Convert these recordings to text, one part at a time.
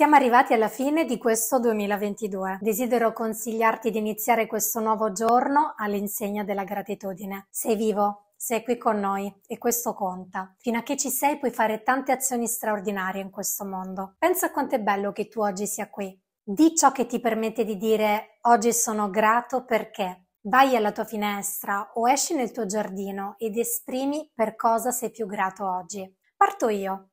Siamo arrivati alla fine di questo 2022. Desidero consigliarti di iniziare questo nuovo giorno all'insegna della gratitudine. Sei vivo, sei qui con noi e questo conta. Fino a che ci sei puoi fare tante azioni straordinarie in questo mondo. Pensa a quanto è bello che tu oggi sia qui. Di ciò che ti permette di dire oggi sono grato perché. Vai alla tua finestra o esci nel tuo giardino ed esprimi per cosa sei più grato oggi. Parto io.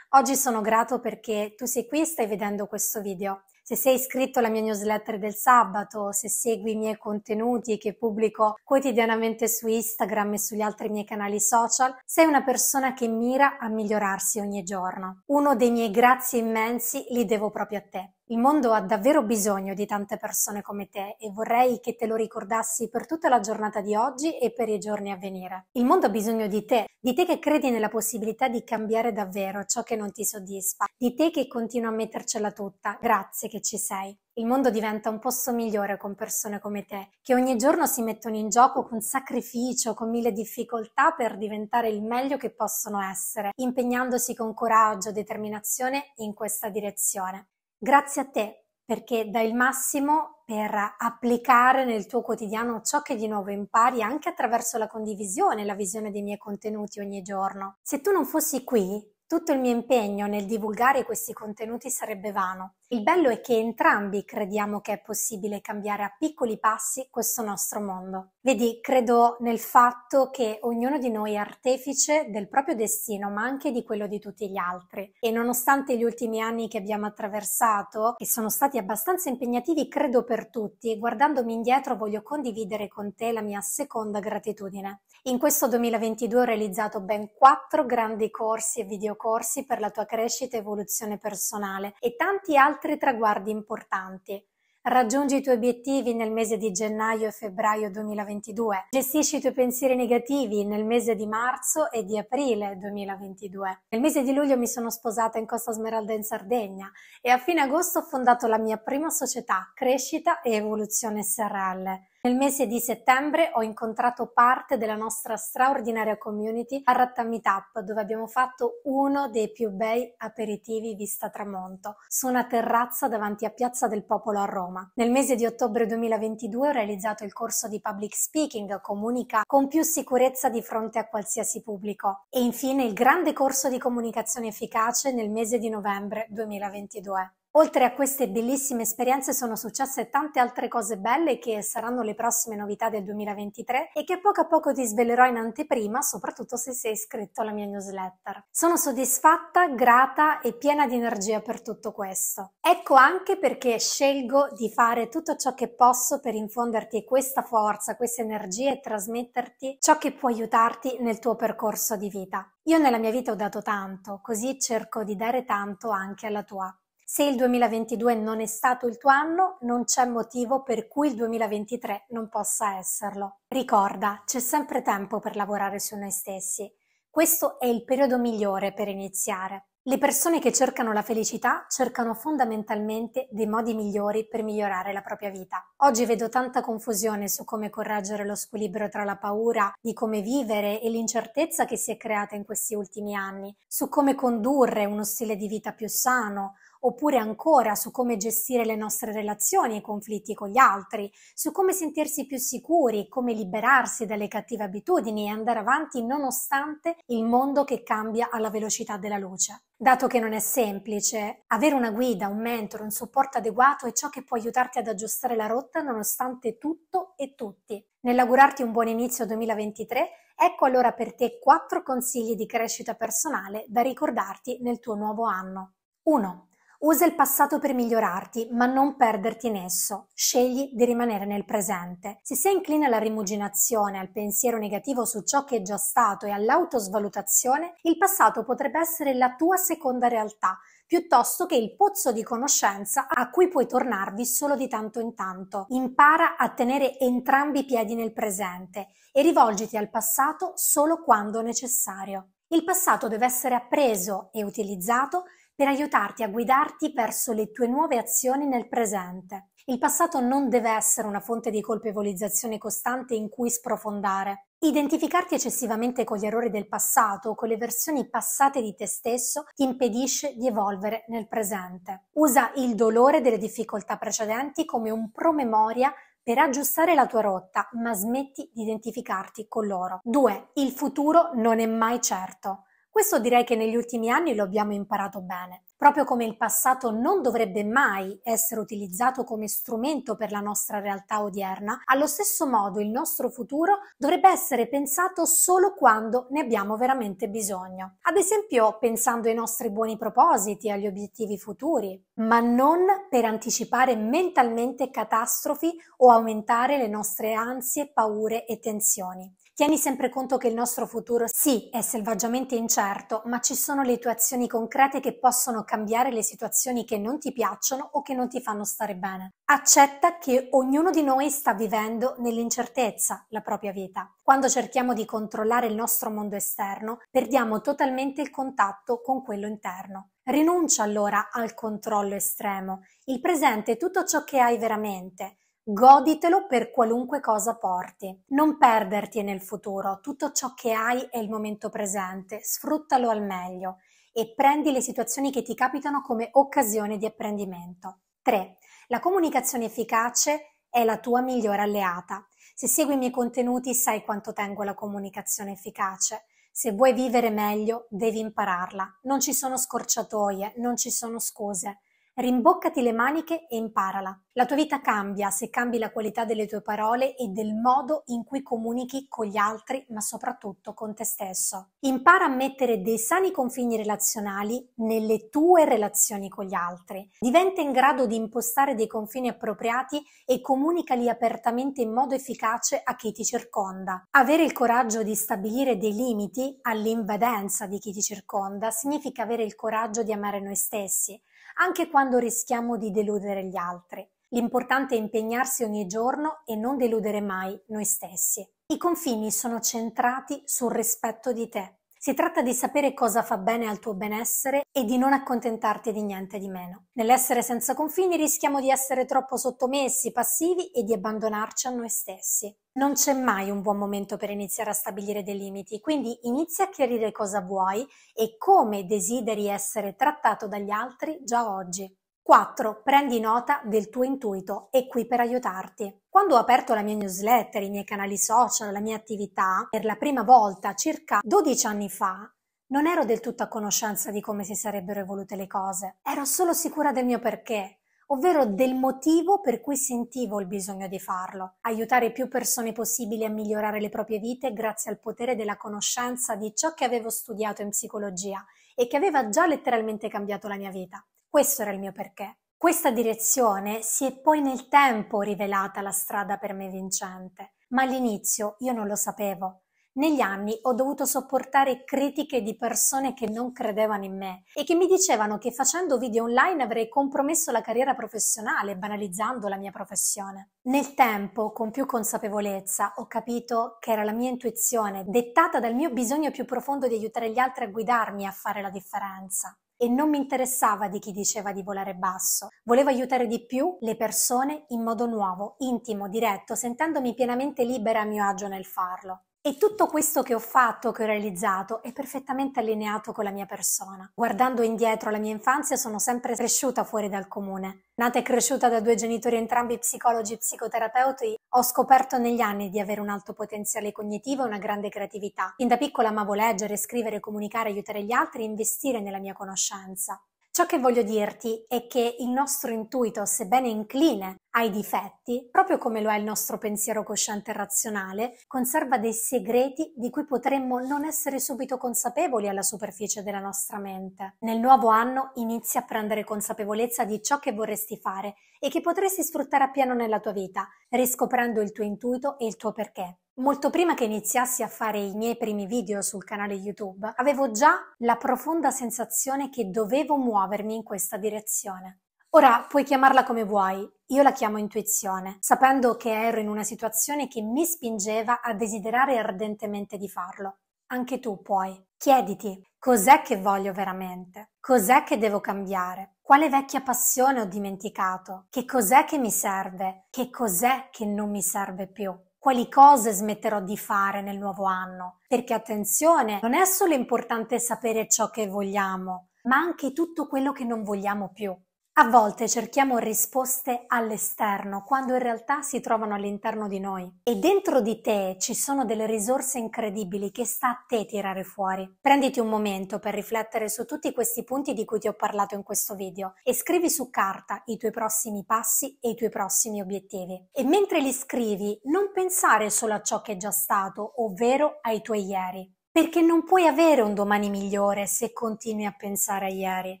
Oggi sono grato perché tu sei qui e stai vedendo questo video. Se sei iscritto alla mia newsletter del sabato, se segui i miei contenuti che pubblico quotidianamente su Instagram e sugli altri miei canali social, sei una persona che mira a migliorarsi ogni giorno. Uno dei miei grazie immensi li devo proprio a te. Il mondo ha davvero bisogno di tante persone come te e vorrei che te lo ricordassi per tutta la giornata di oggi e per i giorni a venire. Il mondo ha bisogno di te, di te che credi nella possibilità di cambiare davvero ciò che non ti soddisfa, di te che continua a mettercela tutta. Grazie che ci sei. Il mondo diventa un posto migliore con persone come te, che ogni giorno si mettono in gioco con sacrificio, con mille difficoltà per diventare il meglio che possono essere, impegnandosi con coraggio, determinazione in questa direzione. Grazie a te perché dai il massimo per applicare nel tuo quotidiano ciò che di nuovo impari anche attraverso la condivisione e la visione dei miei contenuti ogni giorno. Se tu non fossi qui, tutto il mio impegno nel divulgare questi contenuti sarebbe vano il bello è che entrambi crediamo che è possibile cambiare a piccoli passi questo nostro mondo. Vedi, credo nel fatto che ognuno di noi è artefice del proprio destino, ma anche di quello di tutti gli altri. E nonostante gli ultimi anni che abbiamo attraversato, che sono stati abbastanza impegnativi, credo per tutti, guardandomi indietro voglio condividere con te la mia seconda gratitudine. In questo 2022 ho realizzato ben quattro grandi corsi e videocorsi per la tua crescita e evoluzione personale e tanti altri altri traguardi importanti. Raggiungi i tuoi obiettivi nel mese di gennaio e febbraio 2022. Gestisci i tuoi pensieri negativi nel mese di marzo e di aprile 2022. Nel mese di luglio mi sono sposata in Costa Smeralda in Sardegna e a fine agosto ho fondato la mia prima società, Crescita e Evoluzione SRL. Nel mese di settembre ho incontrato parte della nostra straordinaria community a Ratta Meetup, dove abbiamo fatto uno dei più bei aperitivi vista tramonto, su una terrazza davanti a Piazza del Popolo a Roma. Nel mese di ottobre 2022 ho realizzato il corso di Public Speaking Comunica con più sicurezza di fronte a qualsiasi pubblico e infine il grande corso di comunicazione efficace nel mese di novembre 2022. Oltre a queste bellissime esperienze sono successe tante altre cose belle che saranno le prossime novità del 2023 e che a poco a poco ti svelerò in anteprima, soprattutto se sei iscritto alla mia newsletter. Sono soddisfatta, grata e piena di energia per tutto questo. Ecco anche perché scelgo di fare tutto ciò che posso per infonderti questa forza, questa energia e trasmetterti ciò che può aiutarti nel tuo percorso di vita. Io nella mia vita ho dato tanto, così cerco di dare tanto anche alla tua. Se il 2022 non è stato il tuo anno, non c'è motivo per cui il 2023 non possa esserlo. Ricorda, c'è sempre tempo per lavorare su noi stessi. Questo è il periodo migliore per iniziare. Le persone che cercano la felicità cercano fondamentalmente dei modi migliori per migliorare la propria vita. Oggi vedo tanta confusione su come correggere lo squilibrio tra la paura di come vivere e l'incertezza che si è creata in questi ultimi anni, su come condurre uno stile di vita più sano, oppure ancora su come gestire le nostre relazioni e i conflitti con gli altri, su come sentirsi più sicuri, come liberarsi dalle cattive abitudini e andare avanti nonostante il mondo che cambia alla velocità della luce. Dato che non è semplice, avere una guida, un mentor, un supporto adeguato è ciò che può aiutarti ad aggiustare la rotta condotta nonostante tutto e tutti. Nell'augurarti un buon inizio 2023, ecco allora per te 4 consigli di crescita personale da ricordarti nel tuo nuovo anno. 1. Usa il passato per migliorarti, ma non perderti in esso. Scegli di rimanere nel presente. Se sei incline alla rimuginazione, al pensiero negativo su ciò che è già stato e all'autosvalutazione, il passato potrebbe essere la tua seconda realtà, piuttosto che il pozzo di conoscenza a cui puoi tornarvi solo di tanto in tanto. Impara a tenere entrambi i piedi nel presente e rivolgiti al passato solo quando necessario. Il passato deve essere appreso e utilizzato per aiutarti a guidarti verso le tue nuove azioni nel presente. Il passato non deve essere una fonte di colpevolizzazione costante in cui sprofondare. Identificarti eccessivamente con gli errori del passato o con le versioni passate di te stesso ti impedisce di evolvere nel presente. Usa il dolore delle difficoltà precedenti come un promemoria per aggiustare la tua rotta, ma smetti di identificarti con loro. 2. Il futuro non è mai certo. Questo direi che negli ultimi anni lo abbiamo imparato bene proprio come il passato non dovrebbe mai essere utilizzato come strumento per la nostra realtà odierna, allo stesso modo il nostro futuro dovrebbe essere pensato solo quando ne abbiamo veramente bisogno. Ad esempio pensando ai nostri buoni propositi, agli obiettivi futuri, ma non per anticipare mentalmente catastrofi o aumentare le nostre ansie, paure e tensioni. Tieni sempre conto che il nostro futuro sì è selvaggiamente incerto, ma ci sono le tue azioni concrete che possono cambiare le situazioni che non ti piacciono o che non ti fanno stare bene. Accetta che ognuno di noi sta vivendo nell'incertezza la propria vita. Quando cerchiamo di controllare il nostro mondo esterno, perdiamo totalmente il contatto con quello interno. Rinuncia allora al controllo estremo. Il presente è tutto ciò che hai veramente. Goditelo per qualunque cosa porti. Non perderti nel futuro, tutto ciò che hai è il momento presente, sfruttalo al meglio e prendi le situazioni che ti capitano come occasione di apprendimento. 3. La comunicazione efficace è la tua migliore alleata. Se segui i miei contenuti sai quanto tengo la comunicazione efficace. Se vuoi vivere meglio devi impararla. Non ci sono scorciatoie, non ci sono scuse. Rimboccati le maniche e imparala. La tua vita cambia se cambi la qualità delle tue parole e del modo in cui comunichi con gli altri, ma soprattutto con te stesso. Impara a mettere dei sani confini relazionali nelle tue relazioni con gli altri. Diventa in grado di impostare dei confini appropriati e comunicali apertamente in modo efficace a chi ti circonda. Avere il coraggio di stabilire dei limiti all'invadenza di chi ti circonda significa avere il coraggio di amare noi stessi anche quando rischiamo di deludere gli altri. L'importante è impegnarsi ogni giorno e non deludere mai noi stessi. I confini sono centrati sul rispetto di te. Si tratta di sapere cosa fa bene al tuo benessere e di non accontentarti di niente di meno. Nell'essere senza confini rischiamo di essere troppo sottomessi, passivi e di abbandonarci a noi stessi. Non c'è mai un buon momento per iniziare a stabilire dei limiti, quindi inizia a chiarire cosa vuoi e come desideri essere trattato dagli altri già oggi. 4. Prendi nota del tuo intuito, è qui per aiutarti. Quando ho aperto la mia newsletter, i miei canali social, la mia attività, per la prima volta circa 12 anni fa, non ero del tutto a conoscenza di come si sarebbero evolute le cose. Ero solo sicura del mio perché, ovvero del motivo per cui sentivo il bisogno di farlo, aiutare più persone possibili a migliorare le proprie vite grazie al potere della conoscenza di ciò che avevo studiato in psicologia e che aveva già letteralmente cambiato la mia vita. Questo era il mio perché. Questa direzione si è poi nel tempo rivelata la strada per me vincente, ma all'inizio io non lo sapevo. Negli anni ho dovuto sopportare critiche di persone che non credevano in me e che mi dicevano che facendo video online avrei compromesso la carriera professionale, banalizzando la mia professione. Nel tempo, con più consapevolezza, ho capito che era la mia intuizione, dettata dal mio bisogno più profondo di aiutare gli altri a guidarmi a fare la differenza e non mi interessava di chi diceva di volare basso. Volevo aiutare di più le persone in modo nuovo, intimo, diretto, sentendomi pienamente libera a mio agio nel farlo. E tutto questo che ho fatto, che ho realizzato, è perfettamente allineato con la mia persona. Guardando indietro la mia infanzia sono sempre cresciuta fuori dal comune. Nata e cresciuta da due genitori entrambi psicologi e psicoterapeuti, ho scoperto negli anni di avere un alto potenziale cognitivo e una grande creatività. Fin da piccola amavo leggere, scrivere, comunicare, aiutare gli altri e investire nella mia conoscenza. Ciò che voglio dirti è che il nostro intuito, sebbene incline ai difetti, proprio come lo è il nostro pensiero cosciente e razionale, conserva dei segreti di cui potremmo non essere subito consapevoli alla superficie della nostra mente. Nel nuovo anno inizia a prendere consapevolezza di ciò che vorresti fare e che potresti sfruttare appieno nella tua vita, riscoprendo il tuo intuito e il tuo perché. Molto prima che iniziassi a fare i miei primi video sul canale YouTube, avevo già la profonda sensazione che dovevo muovermi in questa direzione. Ora puoi chiamarla come vuoi, io la chiamo intuizione, sapendo che ero in una situazione che mi spingeva a desiderare ardentemente di farlo. Anche tu puoi. Chiediti cos'è che voglio veramente, cos'è che devo cambiare, quale vecchia passione ho dimenticato, che cos'è che mi serve, che cos'è che non mi serve più quali cose smetterò di fare nel nuovo anno. Perché attenzione, non è solo importante sapere ciò che vogliamo, ma anche tutto quello che non vogliamo più. A volte cerchiamo risposte all'esterno, quando in realtà si trovano all'interno di noi. E dentro di te ci sono delle risorse incredibili che sta a te tirare fuori. Prenditi un momento per riflettere su tutti questi punti di cui ti ho parlato in questo video e scrivi su carta i tuoi prossimi passi e i tuoi prossimi obiettivi. E mentre li scrivi, non pensare solo a ciò che è già stato, ovvero ai tuoi ieri. Perché non puoi avere un domani migliore se continui a pensare a ieri.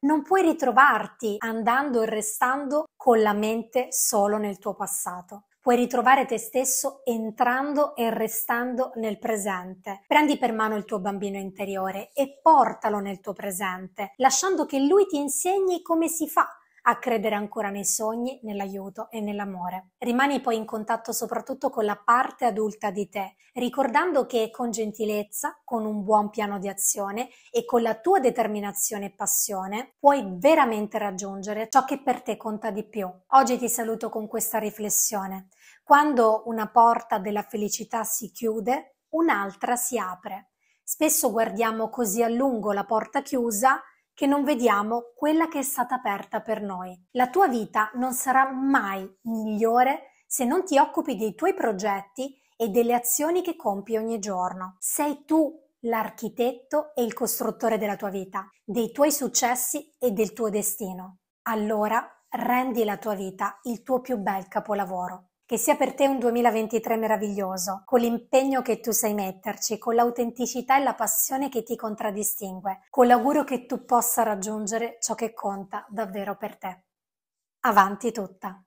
Non puoi ritrovarti andando e restando con la mente solo nel tuo passato puoi ritrovare te stesso entrando e restando nel presente. Prendi per mano il tuo bambino interiore e portalo nel tuo presente, lasciando che lui ti insegni come si fa a credere ancora nei sogni, nell'aiuto e nell'amore. Rimani poi in contatto soprattutto con la parte adulta di te, ricordando che con gentilezza, con un buon piano di azione e con la tua determinazione e passione puoi veramente raggiungere ciò che per te conta di più. Oggi ti saluto con questa riflessione. Quando una porta della felicità si chiude, un'altra si apre. Spesso guardiamo così a lungo la porta chiusa che non vediamo quella che è stata aperta per noi. La tua vita non sarà mai migliore se non ti occupi dei tuoi progetti e delle azioni che compi ogni giorno. Sei tu l'architetto e il costruttore della tua vita, dei tuoi successi e del tuo destino. Allora rendi la tua vita il tuo più bel capolavoro. Che sia per te un 2023 meraviglioso, con l'impegno che tu sai metterci, con l'autenticità e la passione che ti contraddistingue, con l'augurio che tu possa raggiungere ciò che conta davvero per te. Avanti tutta!